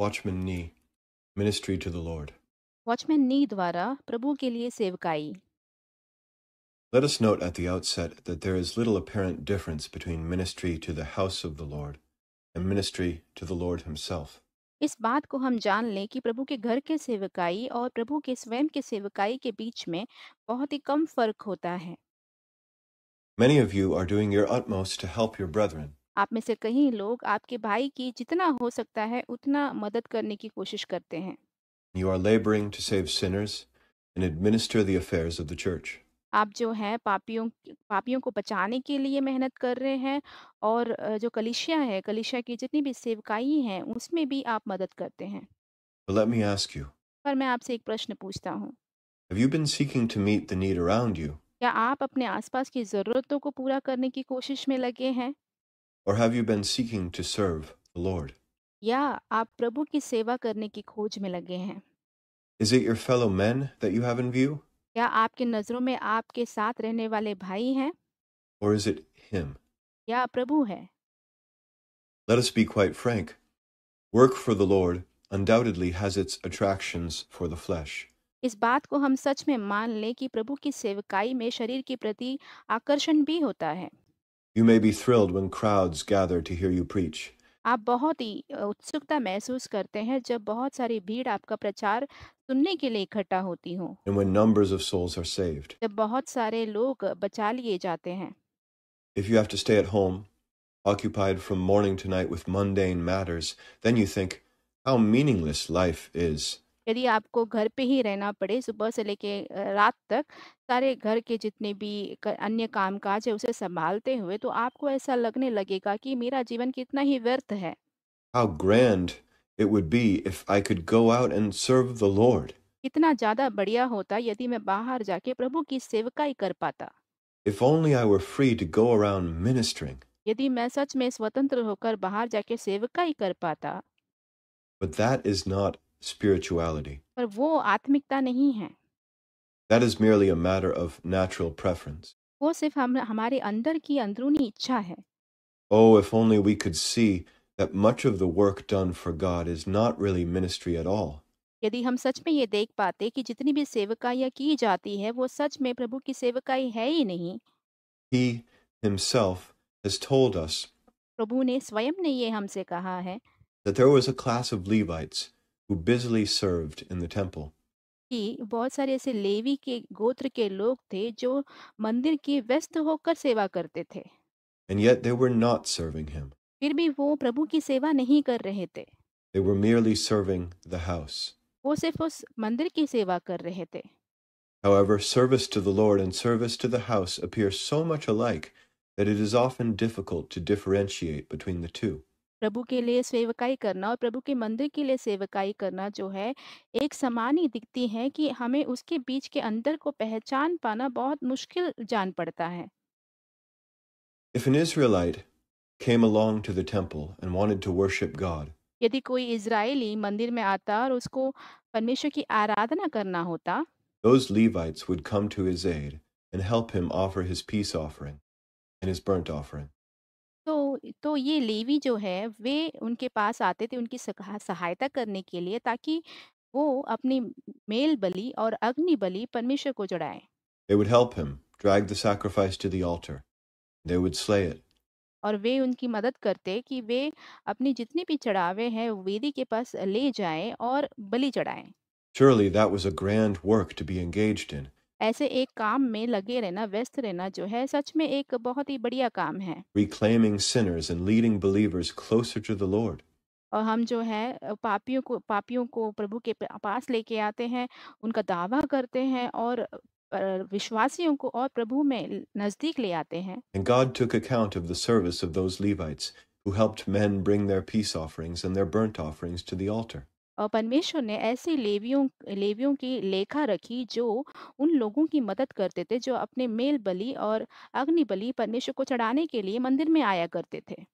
Watchman watchman ministry to the Lord. Watchman Nee द्वारा प्रभु के लिए सेवकाई Let us note at the outset that there is little apparent difference between ministry to the house of the Lord and ministry to the Lord himself. इस बात को हम जान लें कि प्रभु के घर के सेवकाई और प्रभु के स्वयं के सेवकाई के बीच में बहुत ही कम फर्क होता है Many of you are doing your utmost to help your brethren, आप में से कई लोग आपके भाई की जितना हो सकता है उतना मदद करने की कोशिश करते हैं You are laboring to save sinners and administer the affairs of the church. आप जो हैं पापियों पापियों को बचाने के लिए मेहनत कर रहे हैं और जो कलिशिया है कलिशिया की जितनी भी सेवकाई हैं उसमें भी आप मदद करते हैं well, let me ask you पर मैं आपसे एक प्रश्न पूछता हूँ have you been seeking to meet the need around you? क्या आप अपने आसपास की ज़रूरतों को पूरा करने की कोशिश में लगे हैं Or have you been seeking to serve the Lord? या आप प्रभु की सेवा करने की खोज में लगे हैं Is it your fellow men that you have in view? क्या आपके नजरों में आपके साथ रहने वाले भाई हैं Or is it Him? या प्रभु है Let us be quite frank. Work for the Lord undoubtedly has its attractions for the flesh. इस बात को हम सच में मान लें कि प्रभु की सेवकाई में शरीर के प्रति आकर्षण भी होता है you may be thrilled when crowds gather to hear you preach. आप बहुत ही उत्सुकता महसूस करते हैं जब बहुत सारी भीड़ आपका प्रचार सुनने के लिए इकट्ठा होती हो and when numbers of souls are saved. जब बहुत सारे लोग बचा लिए जाते हैं If you have to stay at home, occupied from morning to night with mundane matters, then you think, how meaningless life is. यदि आपको घर पे ही रहना पड़े सुबह से लेके रात तक सारे घर के जितने भी क- अन्य कामकाज है उसे संभालते हुए तो आपको ऐसा लगने लगेगा कि मेरा जीवन कितना ही व्यर्थ है How grand it would be if I could go out and serve the Lord, कितना ज्यादा बढ़िया होता यदि मैं बाहर जाके प्रभु की सेवकाई कर पाता if only I were free to go around ministering. यदि मैं सच में स्वतंत्र होकर बाहर जाके सेवकाई कर पाता But that is not spirituality. पर वो आत्मिकता नहीं है That is merely a matter of natural preference. वो सिर्फ हम हमारे अंदर की अंदरूनी इच्छा है Oh, if only we could see that much of the work done for God is not really ministry at all. यदि हम सच में ये देख पाते कि जितनी भी सेवकाइयाँ की जाती है वो सच में प्रभु की सेवकाई है ही नहीं He himself has told us प्रभु ने स्वयं ने ये हमसे कहा है that there was a class of Levites who busily served in the temple. बहुत सारे ऐसे लेवी के गोत्र के लोग थे जो मंदिर के व्यस्त होकर सेवा करते थे And yet they were not serving him. फिर भी वो प्रभु की सेवा नहीं कर रहे थे They were merely serving the house. वो सिर्फ उस मंदिर की सेवा कर रहे थे However, service to the Lord and service to the house appear so much alike that it is often difficult to differentiate between the two. प्रभु के लिए सेवकाई करना और प्रभु के मंदिर के लिए सेवकाई करना जो है एक समान ही दिखती है कि हमें उसके बीच के अंतर को पहचान पाना बहुत मुश्किल जान पड़ता है If an Israelite came along to the temple and wanted to worship God, यदि कोई इजरायली मंदिर में आता और उसको परमेश्वर की आराधना करना होता those Levites would come to his aid and help him offer his peace offering and his burnt offering. तो ये लेवी जो है वे उनके पास आते थे उनकी सहायता करने के लिए ताकि वो अपनी मेल बलि और अग्नि बलि परमेश्वर को चढ़ाएं They would help him drag the sacrifice to the altar. They would slay it. और वे उनकी मदद करते कि वे अपनी जितनी भी चढ़ावे हैं वेदी के पास ले जाएं और बलि चढ़ाएं Surely that was a grand work to be engaged in ऐसे एक काम में लगे रहना व्यस्त रहना जो है सच में एक बहुत ही बढ़िया काम है reclaiming sinners and leading believers closer to the Lord. और हम जो है पापियों को पापियों को प्रभु के पास लेके आते हैं उनका दावा करते हैं और विश्वासियों को और प्रभु में नजदीक ले आते हैं And God took account of the service of those Levites who helped men bring their peace offerings and their burnt offerings to the altar. परमेश्वर ने ऐसे लेवियों लेवियों की लेखा रखी जो उन लोगों की मदद करते थे जो अपने मेल बलि और अग्नि बलि परमेश्वर को चढ़ाने के लिए मंदिर में आया करते थे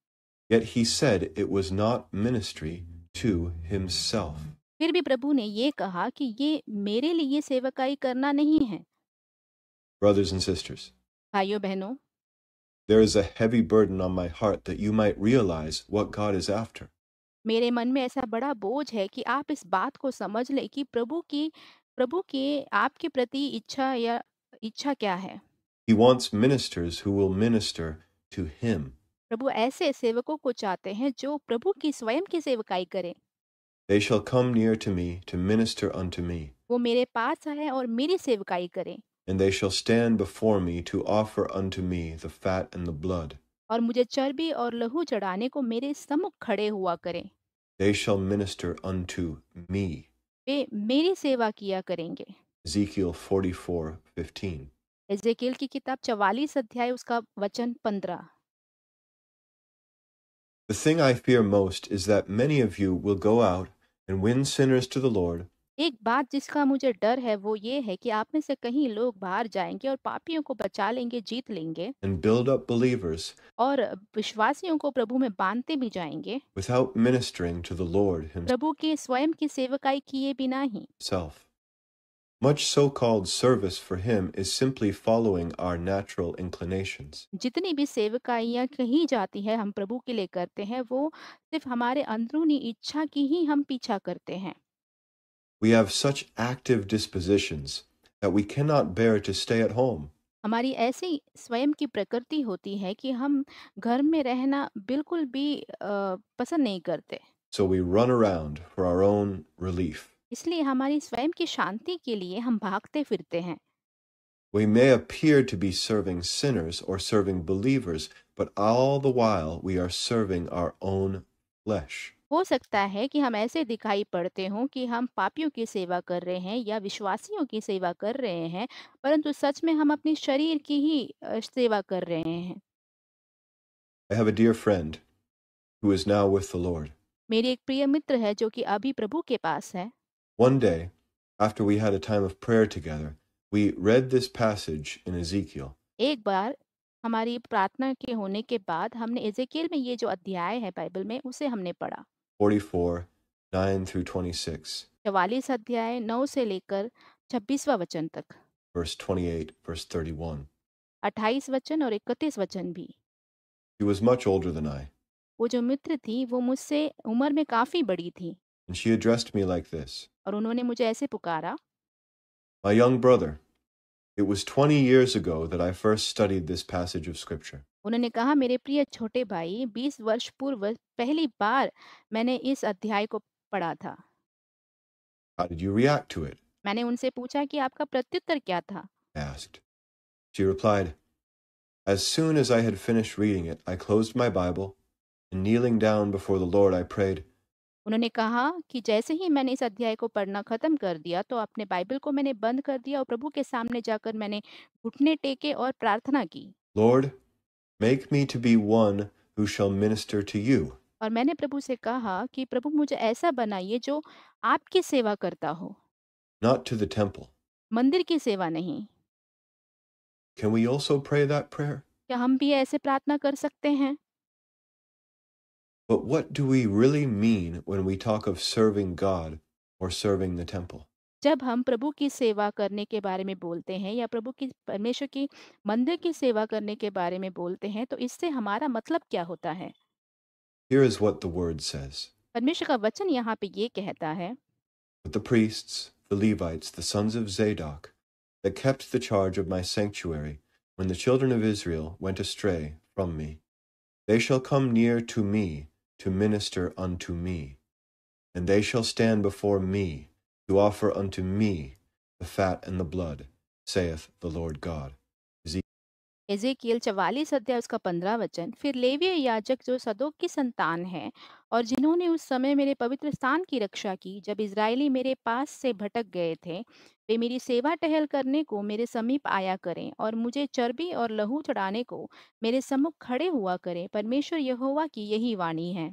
Yet he said it was not ministry to himself. फिर भी प्रभु ने ये कहा कि ये मेरे लिए सेवकाई करना नहीं है Brothers and sisters, भाइयों बहनों there is a heavy burden on my heart that you might realize what God is after. मेरे मन में ऐसा बड़ा बोझ है कि आप इस बात को समझ लें कि प्रभु की प्रभु के आपके प्रति इच्छा या इच्छा क्या है He wants ministers who will minister to him. प्रभु ऐसे सेवकों को चाहते हैं जो प्रभु की स्वयं की सेवकाई करें They shall come near to me to minister unto me, वो मेरे पास आए और मेरी सेवकाई करें and they shall stand before me to offer unto me the fat and the blood. और मुझे चर्बी और लहू चढ़ाने को मेरे सम्मुख खड़े हुआ करें They shall minister unto me. वे मेरी सेवा किया करेंगे Ezekiel 44:15. Ezekiel की किताब चवालीस अध्याय उसका वचन पंद्रह The thing I fear most is that many of you will go out and win sinners to the Lord, एक बात जिसका मुझे डर है वो ये है कि आप में से कहीं लोग बाहर जाएंगे और पापियों को बचा लेंगे, जीत लेंगे believers और विश्वासियों को प्रभु में बांधते भी जाएंगे, प्रभु के स्वयं की सेवकाई किए बिना ही। Himself. Much so called service for Him is simply following our natural inclinations. जितनी भी सेवकाइयां कही जाती है हम प्रभु के लिए करते हैं वो सिर्फ हमारे अंदरूनी इच्छा की ही हम पीछा करते हैं We have such active dispositions that we cannot bear to stay at home. हमारी ऐसी स्वयं की प्रकृति होती है कि हम घर में रहना बिल्कुल भी पसंद नहीं करते So we run around for our own relief. इसलिए हमारी स्वयं की शांति के लिए हम भागते फिरते हैं We may appear to be serving sinners or serving believers, but all the while we are serving our own flesh. हो सकता है कि हम ऐसे दिखाई पड़ते हों कि हम पापियों की सेवा कर रहे हैं या विश्वासियों की सेवा कर रहे हैं परंतु सच में हम अपने शरीर की ही सेवा कर रहे हैं I have a dear friend who is now with the Lord. मेरे एक प्रिय मित्र है जो कि अभी प्रभु के पास है One day, after we had a time of prayer together, we read this passage in Ezekiel. एक बार हमारी प्रार्थना के होने के बाद हमने इजेकियल में ये जो अध्याय है बाइबल में उसे हमने पढ़ा 44, 9 through 26, अध्याय नौ से लेकर वचन तक verse 28, verse 31. अट्ठाईस वचन और इकतीस वचन भी was much older than I, वो जो मित्र थी वो मुझसे उम्र में काफी बड़ी थी and she addressed me like this और उन्होंने मुझे ऐसे पुकारा My young brother, it was 20 years ago that I first studied this passage of scripture. उन्होंने कहा मेरे प्रिय छोटे भाई 20 वर्ष पूर्व पहली बार मैंने इस अध्याय को पढ़ा था How did you react to it? मैंने उनसे पूछा कि आपका प्रत्युत्तर क्या था I asked. She replied, As soon as I had finished reading it, I closed my Bible, and kneeling down before the Lord, I prayed, उन्होंने कहा कि जैसे ही मैंने इस अध्याय को पढ़ना खत्म कर दिया तो अपने बाइबल को मैंने बंद कर दिया और प्रभु के सामने जाकर मैंने घुटने टेके और प्रार्थना की Lord make me to be one who shall minister to you और मैंने प्रभु से कहा कि प्रभु मुझे ऐसा बनाइए जो आपकी सेवा करता हो नॉट टू द टेंपल मंदिर की सेवा नहीं can we also pray that prayer क्या हम भी ऐसे प्रार्थना कर सकते हैं But what do we really mean when we talk of serving God or serving the temple? जब हम प्रभु की सेवा करने के बारे में बोलते हैं या प्रभु की परमेश्वर की मंदिर की सेवा करने के बारे में बोलते हैं तो इससे हमारा मतलब क्या होता है Here is what the word says परमेश्वर का वचन यहाँ पे ये कहता है But the priests, the Levites, the sons of Zadok, that kept the charge of my sanctuary, when the children of Israel went astray from me, they shall come near to me to minister unto me. And they shall stand before me, to offer unto me the fat and the blood, saith the Lord God. Ezekiel चवालीस अध्याय उसका पंद्रह वचन फिर लेवीय याजक जो सदोक की संतान है और जिन्होंने उस समय मेरे पवित्र स्थान की रक्षा की जब इजरायली मेरे पास से भटक गए थे वे मेरी सेवा टहल करने को मेरे समीप आया करें और मुझे चर्बी और लहू चढ़ाने को मेरे सम्मुख खड़े हुआ करें परमेश्वर यहोवा की यही वाणी है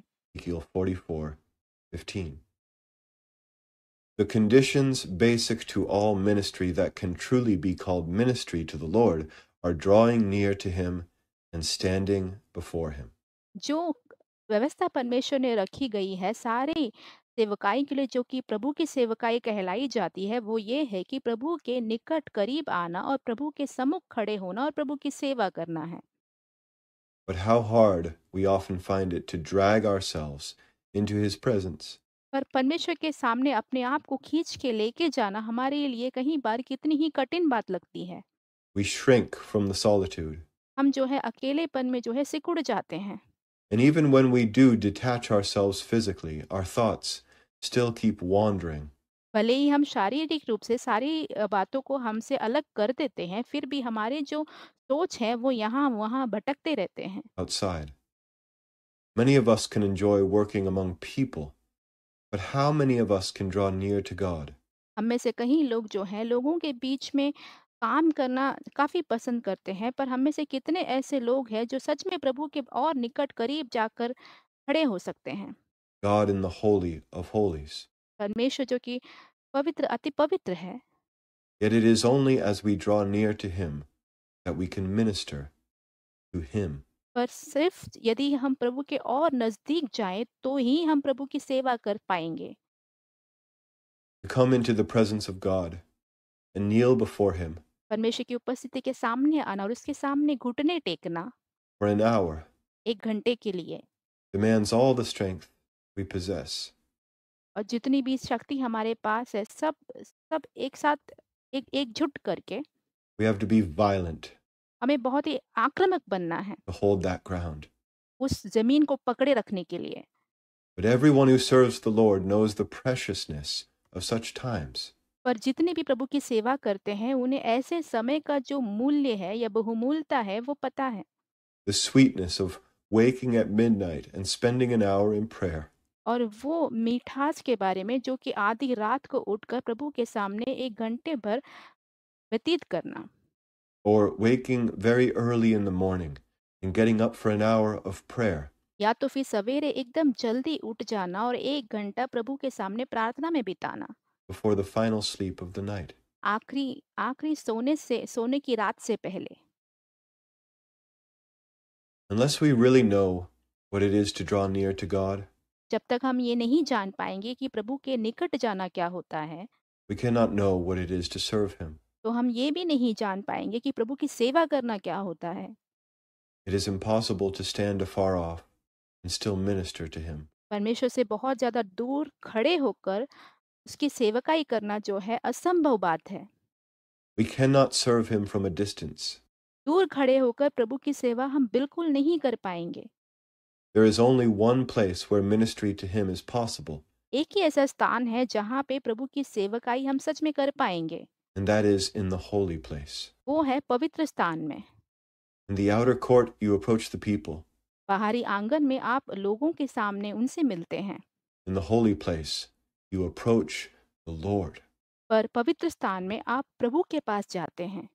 The conditions basic to all ministry that can truly be called ministry to the Lord are drawing near to him and standing before him. जो व्यवस्था परमेश्वर ने रखी गई है सारे सेवकाई के लिए जो कि प्रभु की सेवकाई कहलाई जाती है वो ये है कि प्रभु के निकट करीब आना और प्रभु के सम्मुख खड़े होना और प्रभु की सेवा करना है But how hard we often find it to drag ourselves into his presence. पर परमेश्वर के सामने अपने आप को खींच के लेके जाना हमारे लिए कहीं बार कितनी ही कठिन बात लगती है We shrink from the solitude. हम जो है अकेलेपन में जो है सिकुड़ जाते हैं And even when we do detach ourselves physically, our thoughts still keep wandering. भले ही हम शारीरिक रूप से सारी बातों को हमसे अलग कर देते हैं फिर भी हमारे जो सोच है वो यहाँ वहाँ भटकते रहते हैं outside. Many of us can enjoy working among people, but how many of us can draw near to God? हम में से कहीं लोग जो हैं लोगों के बीच में काम करना काफी पसंद करते हैं पर हम में से कितने ऐसे लोग हैं जो सच में प्रभु के और निकट करीब जाकर खड़े हो सकते हैं God in the Holy of Holies. परमेश्वर जो कि पवित्र अति पवित्र है Yet it is only as we draw near to Him that we can minister to Him. पर सिर्फ यदि हम प्रभु के और नजदीक जाएं तो ही हम प्रभु की सेवा कर पाएंगे To come into the presence of God and kneel before Him परमेश्वर की उपस्थिति के सामने आना और उसके सामने घुटने टेकना for an hour एक घंटे के लिए demands all the strength we possess. और जितनी भी शक्ति हमारे पास है सब सब एक साथ एक एक झुट करके We have to be violent हमें बहुत ही आक्रामक बनना है to hold that ground. उस जमीन को पकड़े रखने के लिए But everyone who serves the Lord knows the preciousness of such times. पर जितने भी प्रभु की सेवा करते हैं उन्हें ऐसे समय का जो मूल्य है या बहुमूलता है वो पता है The sweetness of waking at midnight and spending an hour in prayer. और वो मीठास के बारे में जो कि आधी रात को उठकर प्रभु के सामने एक घंटे भर व्यतीत करना Or waking very early in the morning and getting up for an hour of prayer. या तो फिर सवेरे एकदम जल्दी उठ जाना और एक घंटा प्रभु के सामने प्रार्थना में बिताना before the final sleep of the night. सोने से सोने की रात से पहले Unless we really know what it is to draw near to God, जब तक हम ये नहीं जान पाएंगे कि प्रभु के निकट जाना क्या होता है we cannot know what it is to serve Him. तो हम ये भी नहीं जान पाएंगे कि प्रभु की सेवा करना क्या होता है It is impossible to stand afar off and still minister to Him. परमेश्वर से बहुत ज्यादा दूर खड़े होकर उसकी सेवकाई करना जो है असंभव बात है We cannot serve him from a distance. दूर खड़े होकर प्रभु की सेवा हम बिल्कुल नहीं कर पाएंगे There is only one place where ministry to him is possible, एक ही ऐसा स्थान है जहाँ पे प्रभु की सेवकाई हम सच में कर पाएंगे and that is in the holy place. वो है पवित्र स्थान में In the outer court, you approach the people. बाहरी आंगन में आप लोगों के सामने उनसे मिलते हैं In the holy place, you approach the Lord. पर पवित्र स्थान में आप प्रभु के पास जाते हैं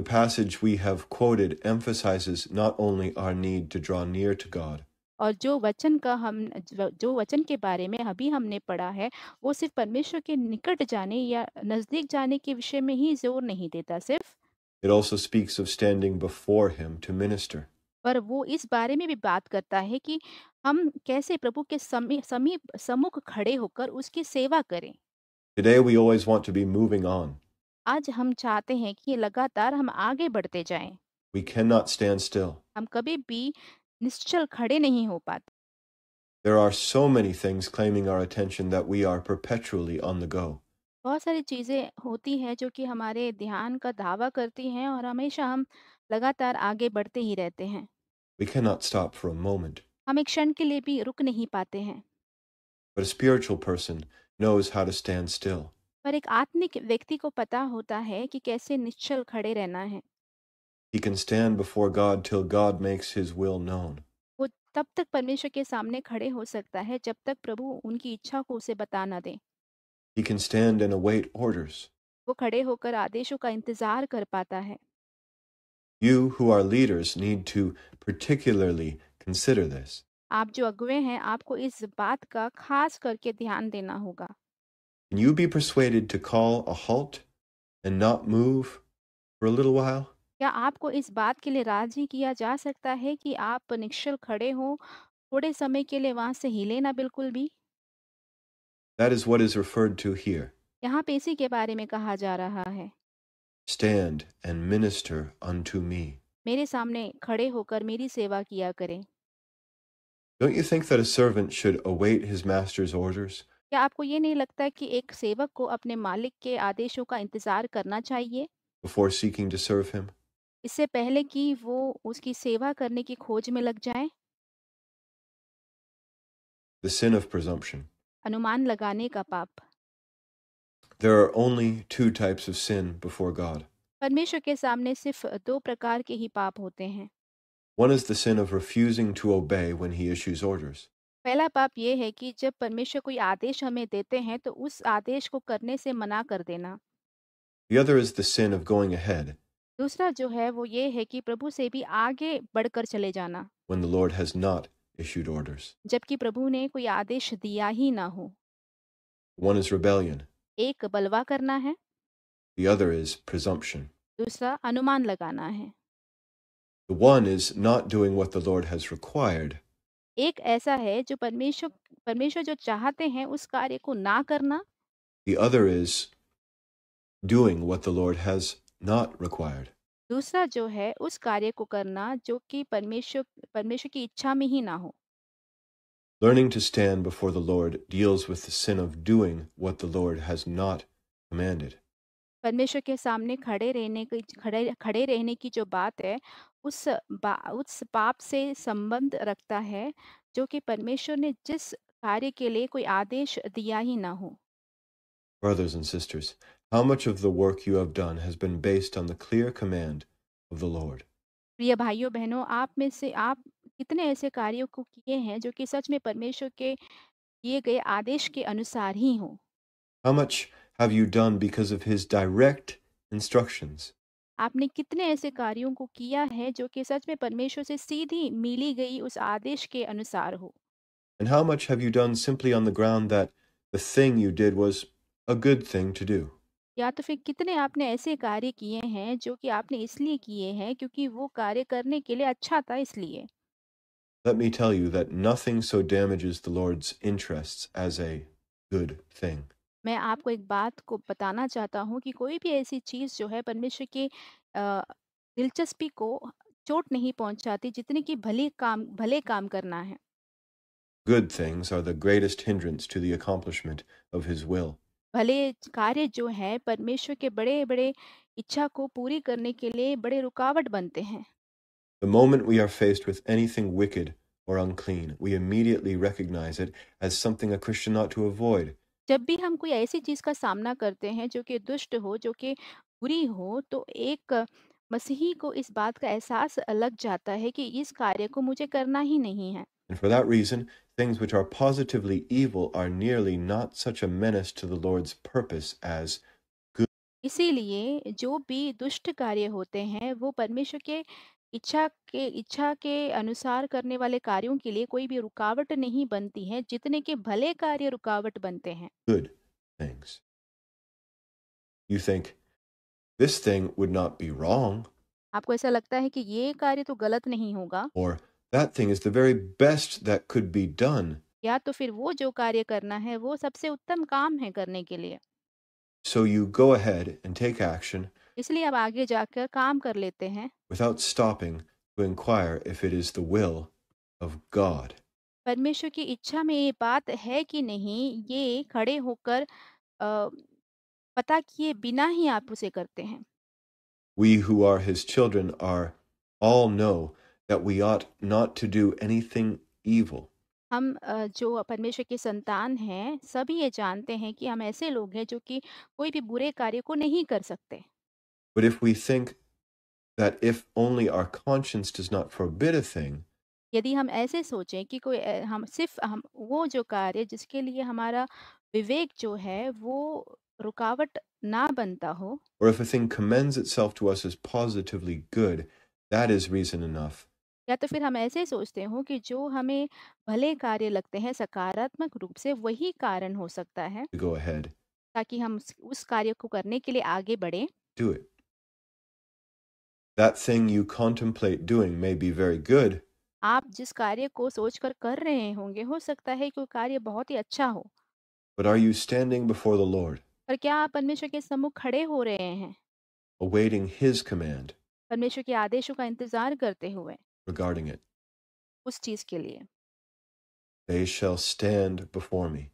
The passage we have quoted emphasizes not only our need to draw near to God, और जो वचन का हम जो वचन के बारे में अभी हमने पढ़ा है वो सिर्फ परमेश्वर के निकट जाने या नजदीक जाने के विषय में ही जोर नहीं देता सिर्फ it also speaks of standing before Him to minister. पर वो इस बारे में भी बात करता है कि हम कैसे प्रभु के समी- समीप सम्मुख खड़े होकर उसकी सेवा करें Today, we always want to be moving on. आज हम चाहते हैं कि लगातार हम आगे बढ़ते जाएं We cannot stand still. हम कभी भी निश्चल खड़े नहीं हो पाते There are so many things claiming our attention that we are perpetually on the go. बहुत सारी चीजें होती हैं जो कि हमारे ध्यान का दावा करती हैं और हमेशा हम लगातार आगे बढ़ते ही रहते हैं We cannot stop for a moment. हम एक क्षण के लिए भी रुक नहीं पाते हैं But a spiritual person knows how to stand still. पर एक आत्मिक व्यक्ति को पता होता है कि कैसे निश्चल खड़े रहना है He can stand before God till God makes his will known. वो तब तक परमेश्वर के सामने खड़े हो सकता है जब तक प्रभु उनकी इच्छा को उसे बता ना दे He can stand and await orders. वो खड़े होकर आदेशों का इंतजार कर पाता है You who are leaders need to particularly consider this. आप जो अगुवे हैं आपको इस बात का खास करके ध्यान देना होगा Can you be persuaded to call a halt and not move for a little while? क्या आपको इस बात के लिए राजी किया जा सकता है कि आप निश्चल खड़े हो थोड़े समय के लिए वहां से हिले ना बिल्कुल भी That is what is referred to here. यहाँ पे इसी के बारे में कहा जा रहा है Stand and minister unto me. मेरे सामने खड़े होकर मेरी सेवा किया करें Don't you think that a servant should await his master's orders? क्या आपको ये नहीं लगता कि एक सेवक को अपने मालिक के आदेशों का इंतजार करना चाहिए before seeking to serve him? इससे पहले कि वो उसकी सेवा करने की खोज में लग जाए The sin of presumption. अनुमान लगाने का पाप there are only two types of sin before God. परमेश्वर के सामने सिर्फ दो प्रकार के ही पाप होते हैं One is the sin of refusing to obey when He issues orders. पहला पाप ये है कि जब परमेश्वर कोई आदेश हमें देते हैं तो उस आदेश को करने से मना कर देना The other is the sin of going ahead दूसरा जो है वो ये है कि प्रभु से भी आगे बढ़कर चले जाना when the Lord has not issued orders. जबकि प्रभु ने कोई आदेश दिया ही ना हो One is rebellion, एक बलवा करना है The other is presumption. दूसरा अनुमान लगाना है The one is not doing what the Lord has required, एक ऐसा है जो परमेश्वर परमेश्वर जो चाहते हैं उस कार्य को ना करना the other is doing what the Lord has not required. दूसरा जो है उस कार्य को करना जो कि परमेश्वर परमेश्वर की इच्छा में ही ना हो Learning to stand before the Lord deals with the sin of doing what the Lord has not commanded. परमेश्वर के सामने खड़े रहने की खड़े खड़े रहने की जो बात है उस उस पाप से संबंध रखता है जो कि परमेश्वर ने जिस कार्य के लिए कोई आदेश दिया ही ना हो Brothers and sisters, how much of the work you have done has been based on the clear command of the Lord? प्रिय भाइयों बहनों आप में से आप कितने ऐसे कार्यों को किए हैं जो कि सच में परमेश्वर के दिए गए आदेश के अनुसार ही हो How much have you done because of His direct instructions? आपने कितने ऐसे कार्यों को किया है जो कि सच में परमेश्वर से सीधी मिली गई उस आदेश के अनुसार हो And how much have you done simply on the ground that the thing you did was a good thing to do? या तो फिर कितने आपने ऐसे कार्य किए हैं जो कि आपने इसलिए किए हैं क्योंकि वो कार्य करने के लिए अच्छा था इसलिए Let me tell you that nothing so damages the Lord's interests as a good thing. मैं आपको एक बात को बताना चाहता हूँ कि कोई भी ऐसी चीज़ जो है परमेश्वर की दिलचस्पी को चोट नहीं पहुँचाती जितने की काम भले काम करना है Good things are the greatest hindrance to the accomplishment of His will. भले कार्य जो है परमेश्वर के बड़े बड़े इच्छा को पूरी करने के लिए बड़े रुकावट बनते हैं the moment we are faced with anything wicked or unclean, we immediately recognize it as something a Christian ought to avoid. जब भी हम कोई ऐसी चीज का सामना करते हैं जो कि दुष्ट हो जो कि बुरी हो तो एक मसीही को इस बात का एहसास लग जाता है कि इस कार्य को मुझे करना ही नहीं है And for that reason, things which are positively evil are nearly not such a menace to the Lord's purpose as good. इसीलिए जो भी दुष्ट कार्य होते हैं वो परमेश्वर के इच्छा के इच्छा के अनुसार करने वाले कार्यों के लिए कोई भी रुकावट नहीं बनती है जितने के भले कार्य रुकावट बनते हैं good thanks you think this thing would not be wrong आपको ऐसा लगता है कि ये कार्य तो गलत नहीं होगा और that thing is the very best that could be done या तो फिर वो जो कार्य करना है वो सबसे उत्तम काम है करने के लिए so you go ahead and take action इसलिए अब आगे जाकर काम कर लेते हैं without stopping to inquire if it is the will of God परमेश्वर की इच्छा में ये बात है कि नहीं ये खड़े होकर पता किए बिना ही आप उसे करते हैं We who are his children are all know that we ought not to do anything evil. हम जो परमेश्वर के संतान हैं सभी ये जानते हैं कि हम ऐसे लोग हैं जो कि कोई भी बुरे कार्य को नहीं कर सकते But if we think that if only our conscience does not forbid a thing, यदि हम ऐसे सोचें कि कोई अ, हम सिर्फ हम वो जो कार्य जिसके लिए हमारा विवेक जो है वो रुकावट ना बनता हो or if a thing commends itself to us as positively good, that is reason enough. या तो फिर हम ऐसे सोचते हो कि जो हमें भले कार्य लगते हैं सकारात्मक रूप से वही कारण हो सकता है to go ahead. ताकि हम उस उस कार्य को करने के लिए आगे बढ़ें Do it. That thing you contemplate doing may be very good, आप जिस कार्य को सोचकर कर रहे होंगे हो सकता है कि वो कार्य बहुत ही अच्छा हो but are you standing before the Lord, पर क्या आप परमेश्वर के सम्मुख खड़े हो रहे हैं awaiting His command परमेश्वर के आदेशों का इंतजार करते हुए regarding it? उस चीज के लिए They shall stand before me.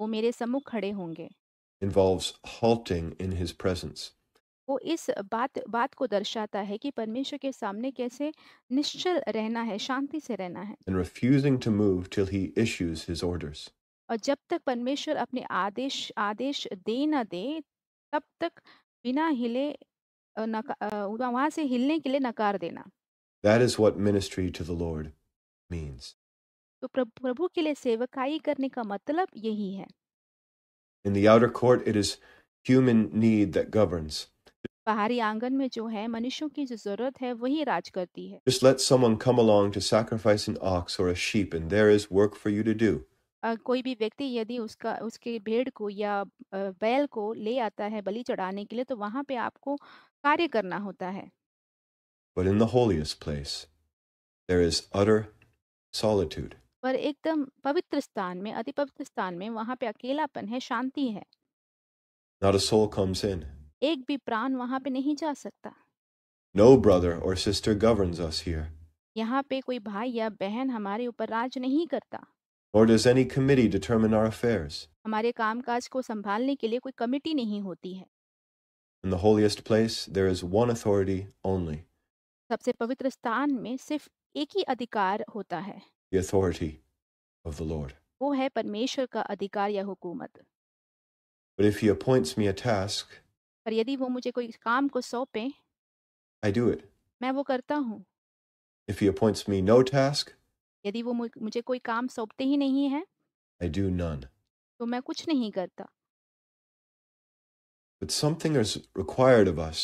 वो मेरे सम्मुख खड़े होंगे involves halting in His presence. वो इस बात बात को दर्शाता है कि परमेश्वर के सामने कैसे निश्चल रहना है शांति से रहना है and refusing to move till he issues his orders. और जब तक परमेश्वर अपने आदेश आदेश दे न दे तब तक बिना हिले वहां से हिलने के लिए नकार देना That is what ministry to the Lord means. तो प्रभु के लिए सेवकाई करने का मतलब यही है In the outer court it is human need that governs. बाहरी आंगन में जो है मनुष्यों की जो जरूरत है वही राज करती है Just let someone come along to sacrifice an ox or a sheep, and there is work for you to do. Uh, कोई भी व्यक्ति यदि उसका उसके भेड़ को या uh, बैल को ले आता है बलि चढ़ाने के लिए तो वहां पे आपको कार्य करना होता है But in the holiest place, there is utter solitude. पर एकदम पवित्र स्थान में अति पवित्र स्थान में वहां पे अकेलापन है शांति है Not a soul comes in. एक भी प्राण वहाँ पे नहीं जा सकता नो ब्रदर और सिस्टर गवर्न्स अस पे कोई भाई या बहन हमारे ऊपर राज नहीं करता और does any committee determine our affairs हमारे कामकाज को संभालने के लिए कोई कमेटी नहीं होती है in the holiest place there is one authority only सबसे पवित्र स्थान में सिर्फ एक ही अधिकार होता है the authority of the Lord वो है परमेश्वर का अधिकार या हुकूमत but if he appoints me a task पर यदि वो मुझे कोई काम को सौंपे I do it. मैं वो करता हूँ If he appoints me no task, यदि वो मुझे कोई काम सौंपते ही नहीं है I do none. तो मैं कुछ नहीं करता But something is required of us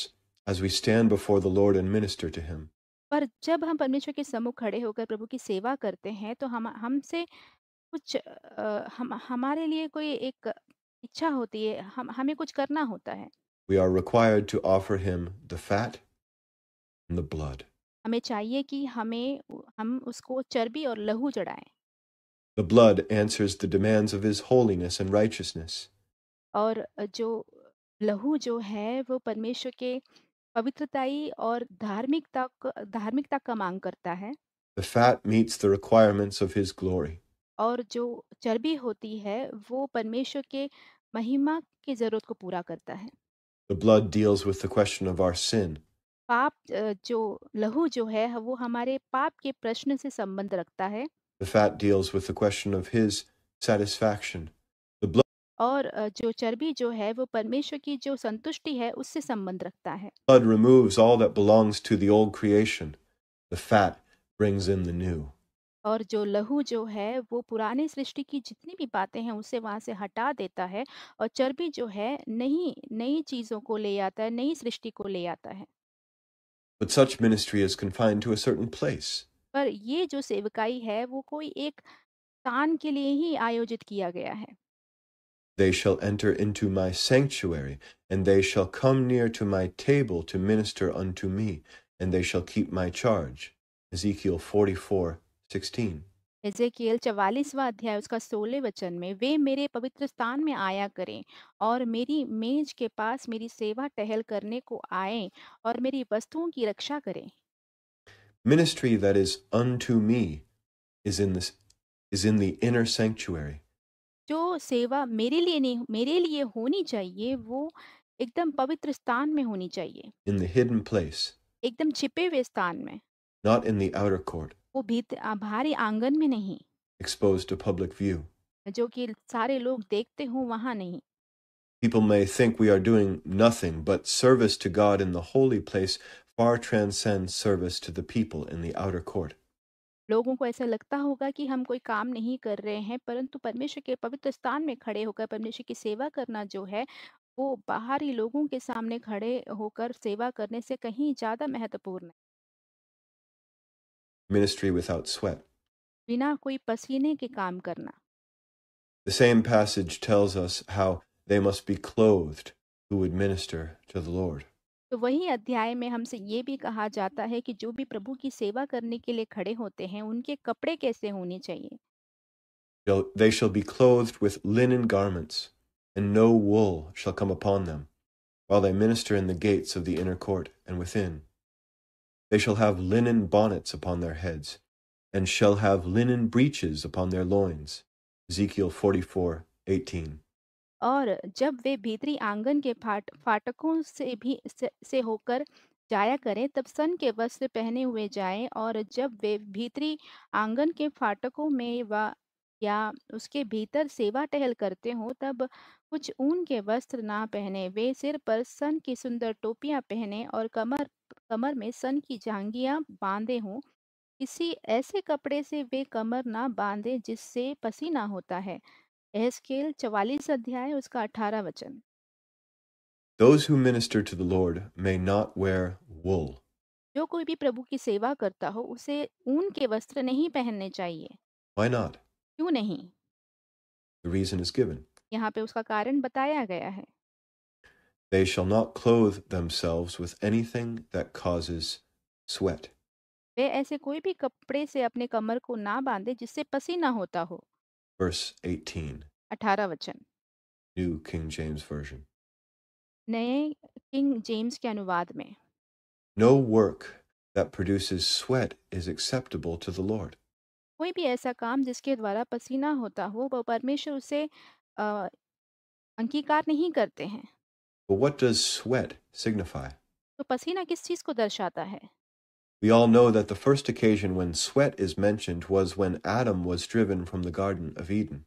as we stand before the Lord and minister to him. पर जब हम परमेश्वर के सम्मुख खड़े होकर प्रभु की सेवा करते हैं तो हम हमसे कुछ अ, हम हमारे लिए कोई एक इच्छा होती है हम हमें कुछ करना होता है we are required to offer him the fat and the blood. हमें चाहिए कि हमें हम उसको चर्बी और लहू चढ़ाएं The blood answers the demands of his holiness and righteousness. और जो लहू जो है वो परमेश्वर के पवित्रताई और धार्मिकता धार्मिकता का मांग करता है The fat meets the requirements of his glory. और जो चर्बी होती है वो परमेश्वर के महिमा की जरूरत को पूरा करता है The blood deals with the question of our sin. पाप जो लहू जो है वो हमारे पाप के प्रश्न से संबंध रखता है The fat deals with the question of his satisfaction. The blood, और जो चर्बी जो है वो परमेश्वर की जो संतुष्टि है उससे संबंध रखता है blood removes all that belongs to the old creation. The fat brings in the new. और जो लहू जो है वो पुराने सृष्टि की जितनी भी बातें हैं उसे वहाँ से हटा देता है और चर्बी जो है नई नई चीज़ों को ले आता है नई सृष्टि को ले आता है But such ministry is confined to a certain place. पर ये जो सेवकाई है वो कोई एक स्थान के लिए ही आयोजित किया गया है They shall enter into my sanctuary, and they shall come near to my table to minister unto me, and they shall keep my charge. Ezekiel 44 16. Ezekiel चवालीसवा अध्याय उसका सोलह वचन में वे मेरे पवित्र स्थान में आया करें और मेरी मेज के पास मेरी सेवा टहल करने को आए और मेरी वस्तुओं की रक्षा करें Ministry that is unto me is in this is in the inner sanctuary. जो सेवा मेरे लिए नहीं मेरे लिए होनी चाहिए वो एकदम पवित्र स्थान में होनी चाहिए In the hidden place, एकदम छिपे हुए स्थान में, not in the outer court. वो भीतर भारी आंगन में नहीं exposed to public view. जो कि सारे लोग देखते हो वहां नहीं People may think we are doing nothing, but service to God in the holy place far transcends service to the people in the outer court. लोगों को ऐसा लगता होगा कि हम कोई काम नहीं कर रहे हैं परंतु परमेश्वर के पवित्र स्थान में खड़े होकर परमेश्वर की सेवा करना जो है वो बाहरी लोगों के सामने खड़े होकर सेवा करने से कहीं ज्यादा महत्वपूर्ण है ministry without sweat. The same passage tells us how they must be clothed who would minister to the Lord. तो वही अध्याय में हमसे ये भी कहा जाता है कि जो भी प्रभु की सेवा करने के लिए खड़े होते हैं उनके कपड़े कैसे होने चाहिए They shall be clothed with linen garments, and no wool shall come upon them, while they minister in the gates of the inner court and within. They shall have linen bonnets upon their heads, and shall have linen breeches upon their loins. Ezekiel 44, 18. और जब वे भीतरी आंगन के फाट फाटकों से भी से, से होकर जाया करें तब सन के वस्त्र पहने हुए जाएं और जब वे भीतरी आंगन के फाटकों में व या उसके भीतर सेवा टहल करते हों तब कुछ ऊन के वस्त्र ना पहने वे सिर पर सन की सुंदर टोपियां पहने और कमर कमर में सन की जांगियां बांधे हों किसी ऐसे कपड़े से वे कमर ना बांधे जिससे पसीना होता है एहस्केल चवालीस अध्याय उसका अठारह वचन Those who minister to the Lord may not wear wool. जो कोई भी प्रभु की सेवा करता हो उसे ऊन के वस्त्र नहीं पहनने चाहिए Why not? क्यों नहीं The reason is given. यहाँ पे उसका कारण बताया गया है They shall not clothe themselves with anything that causes sweat. वे ऐसे कोई भी कपड़े से अपने कमर को ना बांधे जिससे पसीना होता हो Verse 18. 18 वचन New King James Version. नए किंग जेम्स के अनुवाद में No work that produces sweat is acceptable to the Lord. कोई भी ऐसा काम जिसके द्वारा पसीना होता हो वह परमेश्वर उसे अ, अंगीकार नहीं करते हैं But what does sweat signify? तो पसीना किस चीज को दर्शाता है We all know that the first occasion when sweat is mentioned was when Adam was driven from the Garden of Eden.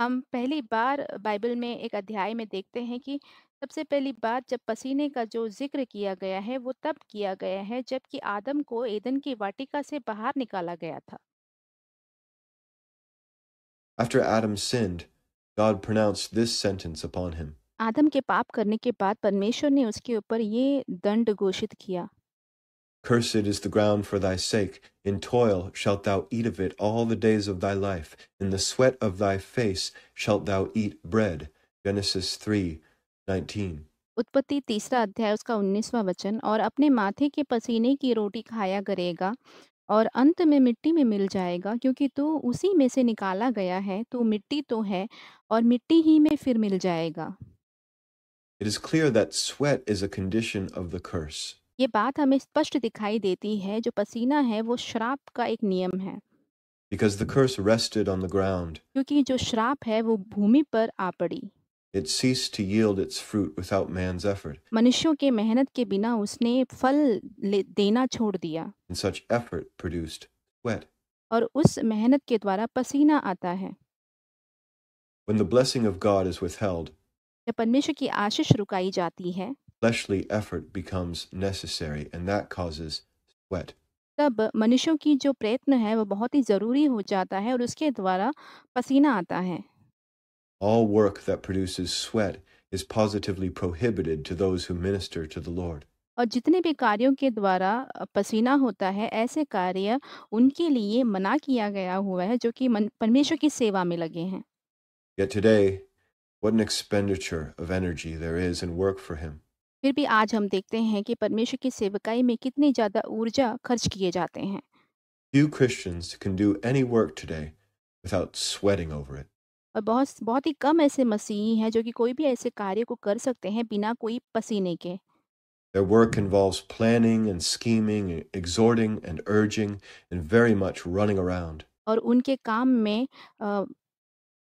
हम पहली बार बाइबल में एक अध्याय में देखते हैं कि सबसे पहली बात जब पसीने का जो जिक्र किया गया है वो तब किया गया है जबकि आदम को एदन की वाटिका से बाहर निकाला गया था After Adam sinned, God pronounced this sentence upon him आदम के पाप करने के बाद परमेश्वर ने उसके ऊपर ये दंड घोषित किया Cursed is the ground for thy sake. In toil shalt thou eat of it all the days of thy life. In the sweat of thy face shalt thou eat bread. Genesis 3:19. उत्पत्ति तीसरा अध्याय उसका उन्नीसवा वचन और अपने माथे के पसीने की रोटी खाया करेगा और अंत में मिट्टी में मिल जाएगा क्योंकि तो उसी में से निकाला गया है तो मिट्टी तो है और मिट्टी ही में फिर मिल जाएगा It is clear that sweat is a condition of the curse. ये बात हमें स्पष्ट दिखाई देती है जो पसीना है वो श्राप का एक नियम है because the curse rested on the ground. क्योंकि जो श्राप है वो भूमि पर आ पड़ी It ceased to yield its fruit without man's effort. And such effort produced sweat. When the blessing of God is withheld, fleshly effort becomes necessary and that causes sweat. तब मनुष्यों की जो प्रयत्न है वह बहुत ही जरूरी हो जाता है और उसके द्वारा पसीना आता है all work that produces sweat is positively prohibited to those who minister to the Lord. और जितने भी कार्यों के द्वारा पसीना होता है ऐसे कार्य उनके लिए मना किया गया हुआ है जो कि परमेश्वर की सेवा में लगे हैं Yet today, what an expenditure of energy there is in work for Him. फिर भी आज हम देखते हैं कि परमेश्वर की सेवकाई में कितनी ज्यादा ऊर्जा खर्च किए जाते हैं Few Christians can do any work today without sweating over it. और बहुत बहुत ही कम ऐसे मसीही हैं जो कि कोई भी ऐसे कार्य को कर सकते हैं बिना कोई पसीने के Their work involves planning and scheming, exhorting and urging, and very much running around. और उनके काम में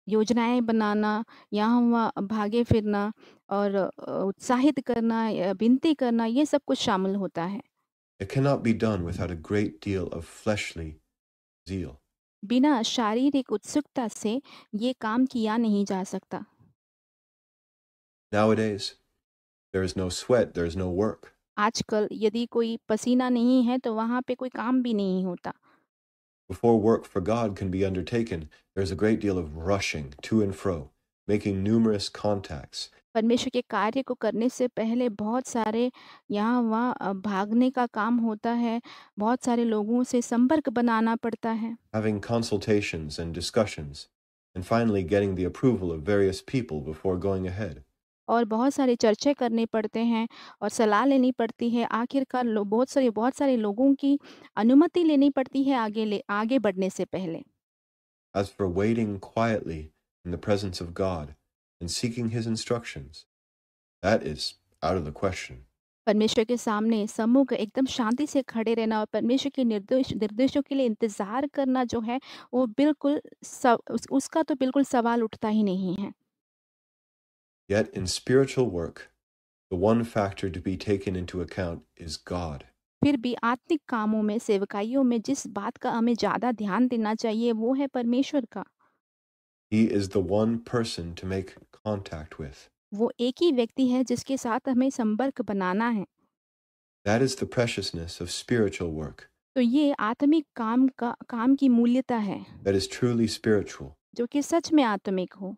योजनाएं बनाना यहाँ वहाँ भागे फिरना और उत्साहित करना विनती करना ये सब कुछ शामिल होता है It cannot be done without a great deal of fleshly zeal. बिना शारीरिक उत्सुकता से ये काम किया नहीं जा सकता Nowadays, there is no sweat, there is no work. आजकल यदि कोई पसीना नहीं है तो वहां पे कोई काम भी नहीं होता Before work for God can be undertaken, there is a great deal of rushing to and fro, making numerous contacts, परमेश्वर के कार्य को करने से पहले बहुत सारे यहाँ वहाँ भागने का काम होता है बहुत सारे लोगों से संपर्क बनाना पड़ता है having consultations and discussions and finally getting the approval of various people before going ahead और बहुत सारे चर्चे करने पड़ते हैं और सलाह लेनी पड़ती है आखिरकार बहुत सारे बहुत सारे लोगों की अनुमति लेनी पड़ती है आगे ले आगे बढ़ने से पहले As for waiting quietly in the presence of God, and seeking his instructions. That is out of the question. परमेश्वर के सामने समूह को एकदम शांति से खड़े रहना और परमेश्वर के निर्देश निर्देशों के लिए इंतजार करना जो है वो बिल्कुल सव, उस, उसका तो बिल्कुल सवाल उठता ही नहीं है Yet in spiritual work, the one factor to be taken into account is God. फिर भी आत्मिक कामों में सेवकाइयों में जिस बात का हमें ज्यादा ध्यान देना चाहिए वो है परमेश्वर का He is the one person to make contact with. वो एक ही व्यक्ति है जिसके साथ हमें संपर्क बनाना है That is the preciousness of spiritual work तो ये आत्मिक काम का काम की मूल्यता है that is truly spiritual. जो कि सच में आत्मिक हो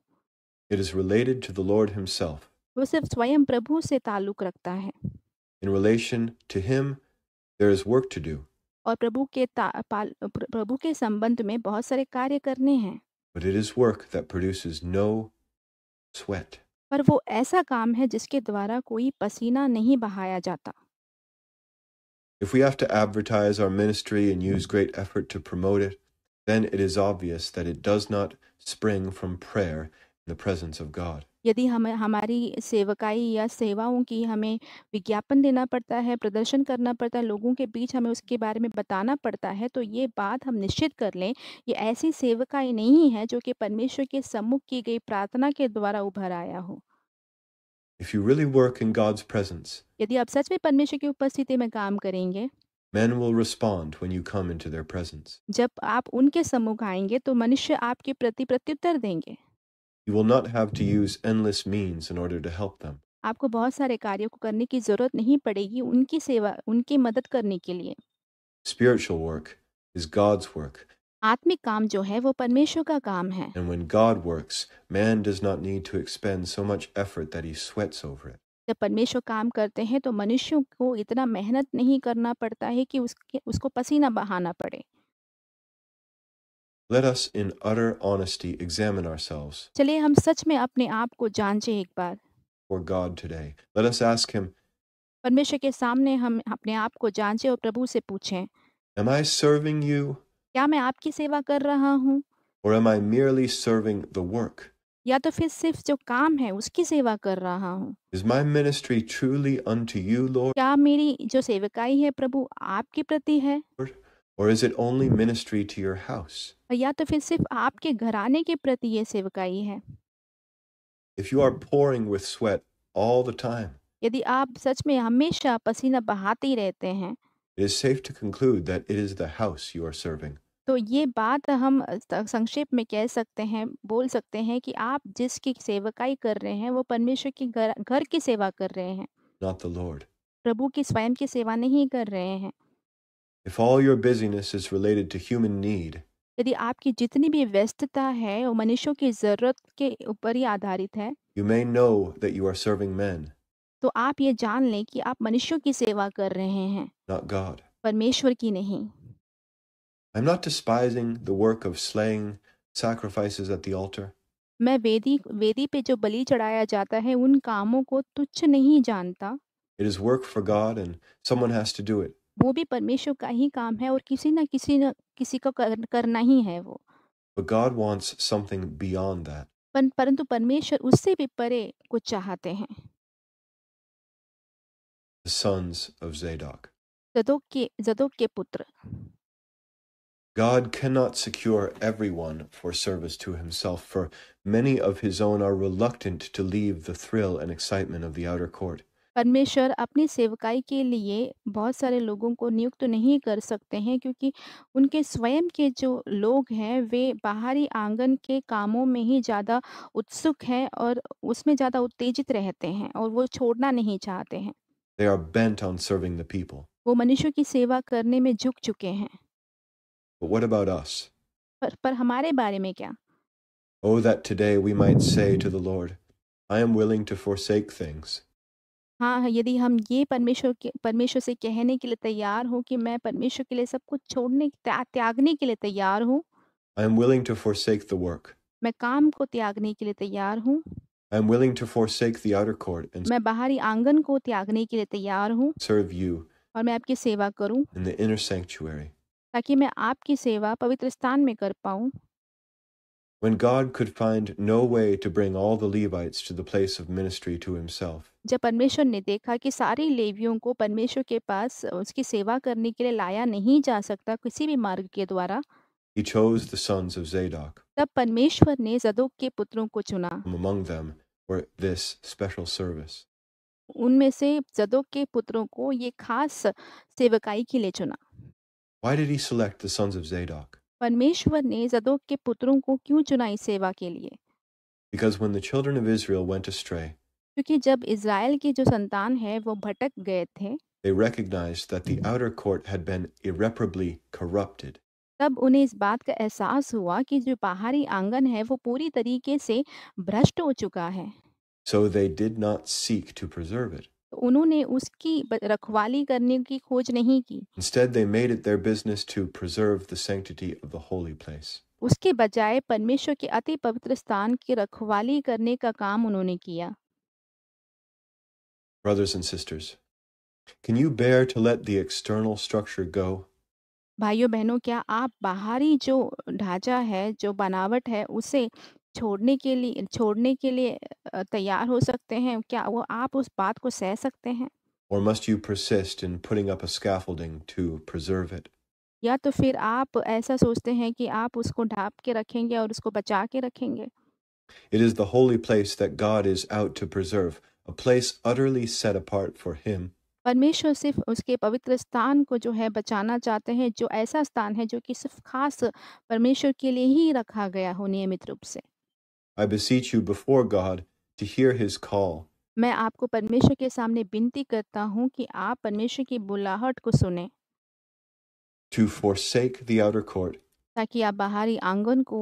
It is related to the Lord Himself. वो सिर्फ स्वयं प्रभु से ताल्लुक रखता है In relation to Him, there is work to do. और प्रभु के प्रभु के संबंध में बहुत सारे कार्य करने हैं But it is work that produces no sweat. पर वो ऐसा काम है जिसके द्वारा कोई पसीना नहीं बहाया जाता If we have to advertise our ministry and use great effort to promote it, then it is obvious that it does not spring from prayer in the presence of God. यदि हम हमारी सेवकाई या सेवाओं की हमें विज्ञापन देना पड़ता है प्रदर्शन करना पड़ता है लोगों के बीच हमें उसके बारे में बताना पड़ता है तो ये बात हम निश्चित कर लें ये ऐसी सेवकाई नहीं है जो कि परमेश्वर के सम्मुख की गई प्रार्थना के द्वारा उभर आया हो If you really work in God's presence, यदि आप सच में परमेश्वर की उपस्थिति में काम करेंगे Men will respond when you come into their presence. जब आप उनके सम्मुख आएंगे तो मनुष्य आपके प्रति प्रत्युत्तर देंगे You will not have to use endless means in order to help them. आपको बहुत सारे कार्यों को करने की जरूरत नहीं पड़ेगी उनकी सेवा उनकी मदद करने के लिए Spiritual work is God's work, आत्मिक काम जो है वो परमेश्वर का काम है and when God works, man does not need to expend so much effort that he sweats over it. जब परमेश्वर काम करते हैं तो मनुष्यों को इतना मेहनत नहीं करना पड़ता है कि उसके उसको पसीना बहाना पड़े let us in utter honesty examine ourselves चलिए हम सच में अपने आप को जांचें एक बार for God today. Let us ask Him, परमेश्वर के सामने हम अपने आप को जांचें और प्रभु से पूछें Am I serving you क्या मैं आपकी सेवा कर रहा हूँ or am I merely serving the work? या तो फिर सिर्फ जो काम है उसकी सेवा कर रहा हूँ Is my ministry truly unto you, Lord? क्या मेरी जो सेवकाई है प्रभु आपके प्रति है or is it only ministry to your house? या तो फिर सिर्फ आपके घराने के प्रति ये सेवकाई है If you are pouring with sweat all the time, यदि आप सच में हमेशा पसीना बहाते ही रहते हैं it is safe to conclude that it is the house you are serving. तो ये बात हम संक्षेप में कह सकते हैं बोल सकते हैं कि आप जिसकी सेवकाई कर रहे हैं वो परमेश्वर की घर घर की सेवा कर रहे हैं not the Lord. प्रभु की स्वयं की सेवा नहीं कर रहे हैं if all your busyness is related to human need, यदि आपकी जितनी भी व्यस्तता है वो मनुष्यों की जरूरत के ऊपर ही आधारित है you may know that you are serving men, तो आप ये जान लें कि आप मनुष्यों की सेवा कर रहे हैं not God. परमेश्वर की नहीं I'm not despising the work of slaying sacrifices at the altar, मैं वेदी वेदी पे जो बलि चढ़ाया जाता है उन कामों को तुच्छ नहीं जानता it is work for God and someone has to do it. वो भी परमेश्वर का ही काम है और किसी ना किसी न किसी को कर, करना ही है वो But God wants something beyond that. पर, परंतु परमेश्वर उससे भी परे कुछ चाहते हैं The sons of Zadok. जदोक के जदोक के पुत्र God cannot secure everyone for service to himself, for many of his own are reluctant to leave the thrill and excitement of the outer court. परमेश्वर अपनी सेवकाई के लिए बहुत सारे लोगों को नियुक्त तो नहीं कर सकते हैं क्योंकि उनके स्वयं के जो लोग हैं वे बाहरी आंगन के कामों में ही ज़्यादा उत्सुक हैं और उसमें ज़्यादा उत्तेजित रहते हैं और वो छोड़ना नहीं चाहते हैं They are bent on serving the people. वो मनुष्य की सेवा करने में झुक चुके हैं But what about us? पर, पर हमारे बारे में क्या Oh, that today we might say to the Lord, I am willing to forsake things. हाँ, हाँ, यदि हम ये परमेश्वर के परमेश्वर से कहने के लिए तैयार हो कि मैं परमेश्वर के लिए सब कुछ छोड़ने त्यागने के लिए तैयार हूँ I am willing to forsake the work. मैं काम को त्यागने के लिए तैयार हूँ I am willing to forsake the outer court and मैं बाहरी आंगन को त्यागने के लिए तैयार हूँ serve you और मैं आपकी सेवा करूँ in the inner sanctuary. ताकि मैं आपकी सेवा पवित्र स्थान में कर पाऊँ when God could find no way to bring all the Levites to the place of ministry to himself. जब परमेश्वर ने देखा कि सारे लेवियों को परमेश्वर के पास उसकी सेवा करने के लिए लाया नहीं जा सकता किसी भी मार्ग के द्वारा He chose the sons of Zadok. तब परमेश्वर ने जदोक के पुत्रों को चुना among them were this special service. उनमें से जदोक के पुत्रों को ये खास सेवकाई के लिए चुना Why did he select the sons of Zadok? परमेश्वर ने जदों के पुत्रों को क्यों चुनाई सेवा के लिए because when the children of Israel went astray, क्योंकि जब इज़राइल की जो संतान है वो भटक गए थे they recognized that the outer court had been irreparably corrupted. तब उन्हें इस बात का एहसास हुआ कि जो बाहरी आंगन है वो पूरी तरीके से भ्रष्ट हो चुका है So they did not seek to preserve it. तो उन्होंने उसकी रखवाली करने की खोज नहीं की Instead, they made it their business to preserve the sanctity of the holy place. उसके बजाय परमेश्वर के अति पवित्र स्थान की रखवाली करने का काम उन्होंने किया Brothers and sisters, can you bear to let the external structure go? भाइयों बहनों क्या आप बाहरी जो ढांचा है जो बनावट है उसे छोड़ने के लिए छोड़ने के लिए तैयार हो सकते हैं क्या वो आप उस बात को सह सकते हैं Or must you persist in putting up a scaffolding to preserve it? या तो फिर आप ऐसा सोचते हैं कि आप उसको ढाप के रखेंगे और उसको बचा के रखेंगे It is the holy place that God is out to preserve, a place utterly set apart for Him. परमेश्वर सिर्फ उसके पवित्र स्थान को जो है बचाना चाहते हैं जो ऐसा स्थान है जो कि सिर्फ खास परमेश्वर के लिए ही रखा गया हो नियमित रूप से I beseech you before God to hear his call. मैं आपको परमेश्वर के सामने विनती करता हूँ कि आप परमेश्वर की बुलाहट को सुने To forsake the outer court ताकि आप बाहरी आंगन को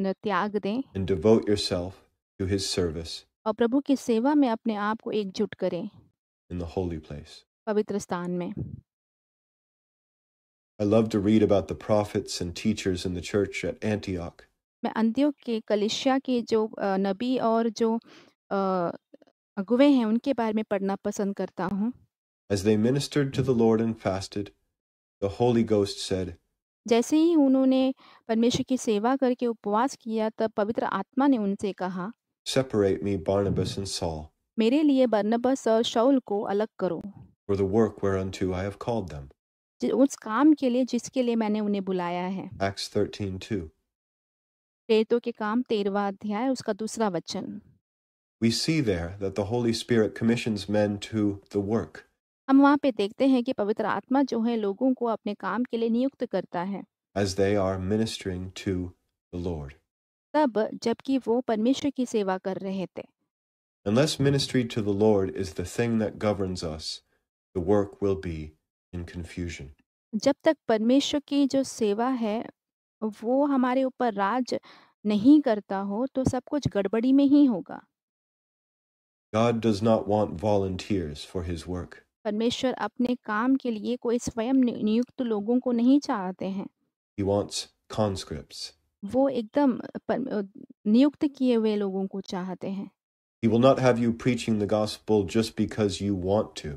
त्याग दें and devote yourself to his service और प्रभु की सेवा में अपने आप को एकजुट करें in the holy place. पवित्र स्थान में I love to read about the prophets and teachers in the church at Antioch. मैं अंत्यों के कलिशिया के जो नबी और जो अगुवे हैं उनके बारे में पढ़ना पसंद करता हूँ As they ministered to the Lord and fasted, the Holy Ghost said, जैसे ही उन्होंने परमेश्वर की सेवा करके उपवास किया तब पवित्र आत्मा ने उनसे कहा Separate me, Barnabas and Saul, मेरे लिए बर्नबस और शौल को अलग करो for the work whereunto I have called them. उस काम के लिए जिसके लिए मैंने उन्हें बुलाया है Acts 13 2. प्रेरितों के काम तेरवा अध्याय उसका दूसरा वचन We see there that the Holy Spirit commissions men to the work. हम वहाँ पे देखते हैं कि पवित्र आत्मा जो है लोगों को अपने काम के लिए नियुक्त करता है as they are ministering to the Lord. तब जबकि वो परमेश्वर की सेवा कर रहे थे Unless ministry to the Lord is the thing that governs us, the work will be in confusion. जब तक परमेश्वर की जो सेवा है वो हमारे ऊपर राज नहीं करता हो तो सब कुछ गड़बड़ी में ही होगा God does not want volunteers for his work. परमेश्वर अपने काम के लिए कोई स्वयं नियुक्त लोगों को नहीं चाहते हैं He wants conscripts. वो एकदम नियुक्त किए हुए लोगों को चाहते हैं He will not have you preaching the gospel just because you want to.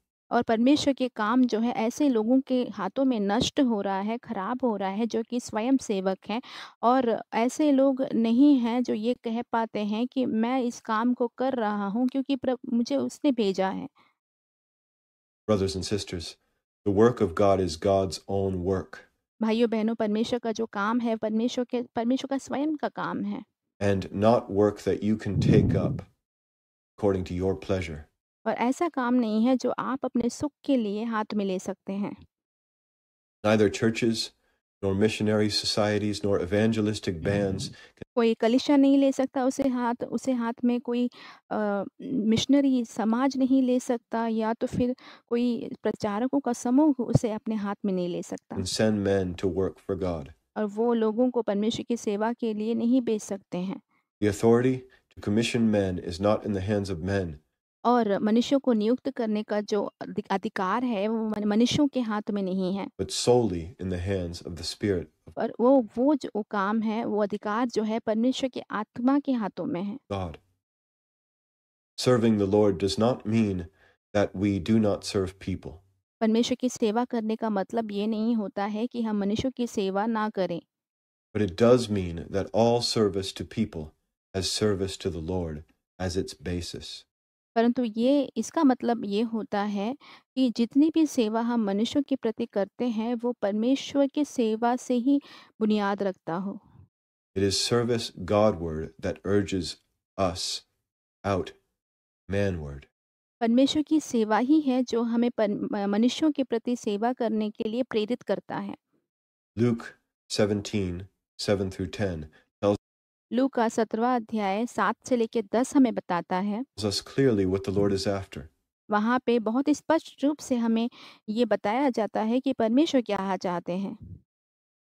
और परमेश्वर के काम जो है ऐसे लोगों के हाथों में नष्ट हो रहा है खराब हो रहा है जो कि स्वयं सेवक हैं और ऐसे लोग नहीं हैं जो ये कह पाते हैं कि मैं इस काम को कर रहा हूँ क्योंकि मुझे उसने भेजा है brothers and sisters, the work of God is God's own work. भाइयों बहनों परमेश्वर का जो काम है परमेश्वर के परमेश्वर का स्वयं का काम है. And not work that you can take up according to your pleasure. और ऐसा काम नहीं है जो आप अपने सुख के लिए हाथ में ले सकते हैं Neither churches nor missionary societies nor evangelistic bands can... कोई कलिशा नहीं ले सकता उसे हाथ उसे हाथ में कोई मिशनरी समाज नहीं ले सकता या तो फिर कोई प्रचारकों का समूह उसे अपने हाथ में नहीं ले सकता send men to work for God. और वो लोगों को परमेश्वर की सेवा के लिए नहीं भेज सकते हैं The authority to commission men is not in the hands of men. और मनुष्यों को नियुक्त करने का जो अधिकार है वो मनुष्यों के हाथ में नहीं है but solely in the hands of the Spirit. पर वो वो जो वो काम है वो अधिकार जो है परमेश्वर के आत्मा के हाथों में है God. Serving the Lord does not mean that we do not serve people. परमेश्वर की सेवा करने का मतलब ये नहीं होता है कि हम मनुष्यों की सेवा ना करें But it does mean that all service to people has service to the Lord as its basis. परंतु ये इसका मतलब ये होता है कि जितनी भी सेवा हम मनुष्यों के प्रति करते हैं वो परमेश्वर की सेवा से ही बुनियाद रखता हो It is service Godward that urges us out manward. परमेश्वर की सेवा ही है जो हमें मनुष्यों के प्रति सेवा करने के लिए प्रेरित करता है Luke 17, 7 through 10 लू का सत्रवा अध्याय सात से लेकर दस हमें बताता है हम्म। वहाँ पे बहुत स्पष्ट रूप से हमें ये बताया जाता है कि परमेश्वर क्या चाहते हैं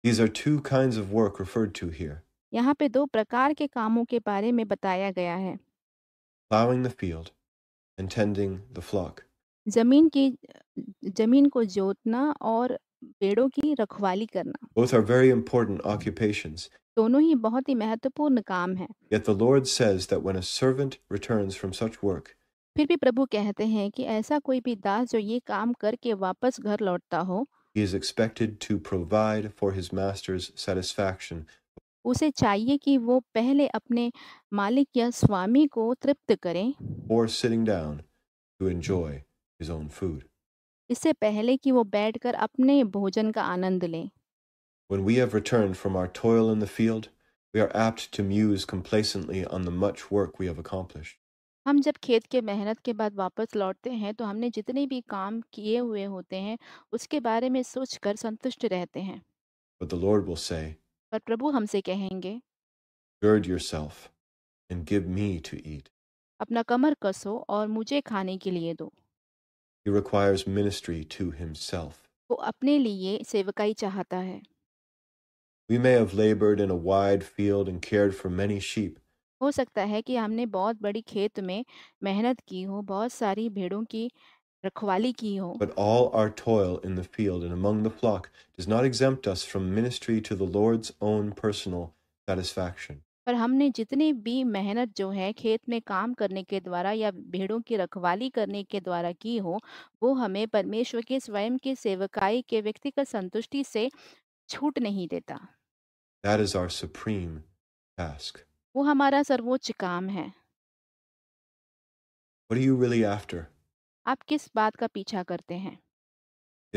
These are two kinds of work referred to here. यहाँ पे दो प्रकार के कामों के बारे में बताया गया है Plowing the field and tending the flock. जमीन की जमीन को जोतना और पेड़ों की रखवाली करना Both are very important occupations दोनों ही बहुत ही महत्वपूर्ण काम है Yet the Lord says that when a servant returns from such work, फिर भी प्रभु कहते हैं कि ऐसा कोई भी दास जो ये काम करके वापस घर लौटता हो he is expected to provide for his master's satisfaction उसे चाहिए कि वो पहले अपने मालिक या स्वामी को तृप्त करें Or sitting down to enjoy his own food. इससे पहले कि वो बैठकर अपने भोजन का आनंद लें When we have returned from our toil in the field, we are apt to muse complacently on the much work we have accomplished. हम जब खेत के मेहनत के बाद वापस लौटते हैं तो हमने जितने भी काम किए हुए होते हैं उसके बारे में सोचकर संतुष्ट रहते हैं But the Lord will say, पर प्रभु हमसे कहेंगे Gird yourself and give me to eat. अपना कमर कसो और मुझे खाने के लिए दो He requires ministry to himself. वो अपने लिए सेवकाई चाहता है we may have labored in a wide field and cared for many sheep. हो सकता है कि हमने बहुत बड़ी खेत में मेहनत की हो बहुत सारी भेड़ों की रखवाली की हो But all our toil in the field and among the flock does not exempt us from ministry to the Lord's own personal satisfaction. पर हमने जितनी भी मेहनत जो है खेत में काम करने के द्वारा या भेड़ों की रखवाली करने के द्वारा की हो वो हमें परमेश्वर के स्वयं के सेवकाई के व्यक्तिगत संतुष्टि से छूट नहीं देता That is our supreme task. वो हमारा सर्वोच्च काम है What are you really after? आप किस बात का पीछा करते हैं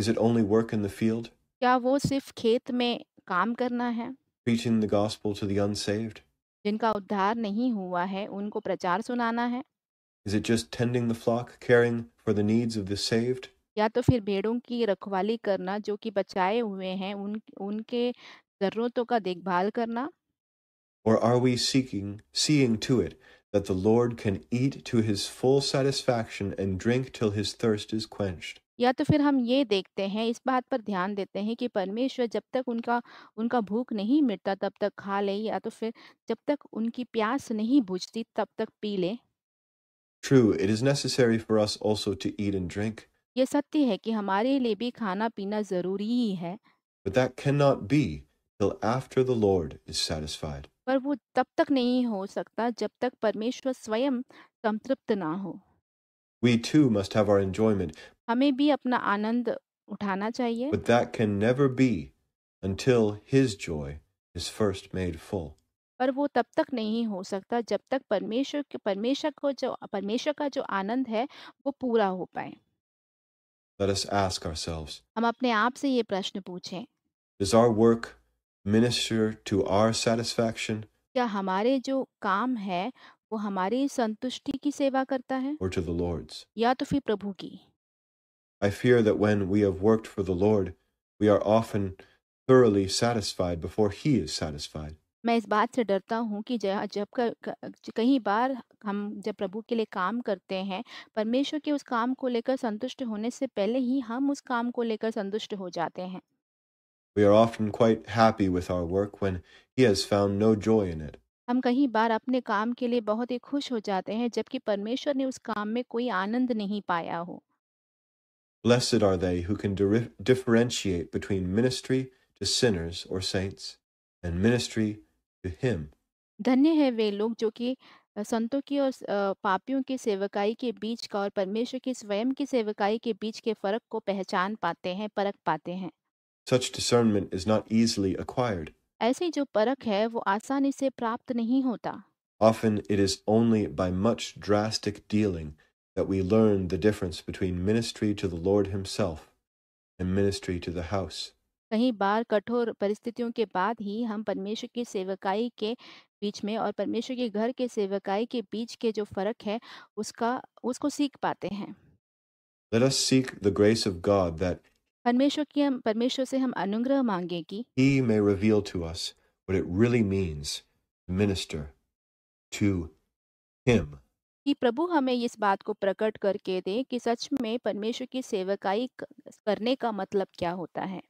Is it only work in the field? क्या वो सिर्फ खेत में काम करना है Preaching the gospel to the unsaved? जिनका उद्धार नहीं हुआ है उनको प्रचार सुनाना है Is it just tending the flock, caring for the needs of the saved? या तो फिर भेड़ों की रखवाली करना जो कि बचाए हुए हैं उन उनके जरूरतों का देखभाल करना Or are we seeking, seeing to it that the Lord can eat to his full satisfaction and drink till his thirst is quenched? या तो फिर हम ये देखते हैं इस बात पर ध्यान देते हैं कि परमेश्वर जब तक उनका उनका भूख नहीं मिटता तब तक खा ले या तो फिर जब तक उनकी प्यास नहीं बुझती तब तक पी ले True, it is necessary for us also to eat and drink, ये सत्य है कि हमारे लिए भी खाना पीना जरूरी ही है But that cannot be till after the Lord is satisfied. पर वो तब तक नहीं हो सकता जब तक परमेश्वर स्वयं संतृप्त ना हो We too must have our enjoyment, हमें भी अपना आनंद उठाना चाहिए but that can never be until His joy is first made full. पर वो तब तक नहीं हो सकता जब तक परमेश्वर के परमेश्वर को जो परमेश्वर का जो आनंद है वो पूरा हो पाए Let us ask ourselves हम अपने आप से ये प्रश्न पूछें Does our work minister to our satisfaction क्या हमारे जो काम है वो हमारी संतुष्टि की सेवा करता है or to the Lord's? या तो फिर प्रभु की I fear that when we have worked for the Lord, we are often thoroughly satisfied before He is satisfied. मैं इस बात से डरता हूँ कि जब कई बार हम जब प्रभु के लिए काम करते हैं परमेश्वर के उस काम को लेकर संतुष्ट होने से पहले ही हम उस काम को लेकर संतुष्ट हो जाते हैं We are often quite happy with our work when he has found no joy in it. हम कहीं बार अपने काम के लिए बहुत ही खुश हो जाते हैं जबकि परमेश्वर ने उस काम में कोई आनंद नहीं पाया हो Blessed are they who can differentiate between ministry to sinners or saints and ministry to him. धन्य है वे लोग जो कि संतों की और पापियों की सेवकाई के बीच का और परमेश्वर की स्वयं की सेवकाई के बीच के फर्क को पहचान पाते हैं परख पाते हैं Such discernment is not easily acquired. ऐसे जो परख है वो आसानी से प्राप्त नहीं होता Often it is only by much drastic dealing that we learn the difference between ministry to the Lord Himself and ministry to the house. कहीं बार कठोर परिस्थितियों के बाद ही हम परमेश्वर की सेवकाई के बीच में और परमेश्वर के घर के सेवकाई के बीच के जो फर्क है उसका उसको सीख पाते हैं Let us seek the grace of God that परमेश्वर की हम परमेश्वर से हम अनुग्रह मांगे कि He may reveal to us what it really means to minister to Him. कि प्रभु हमें इस बात को प्रकट करके दे कि सच में परमेश्वर की सेवकाई करने का मतलब क्या होता है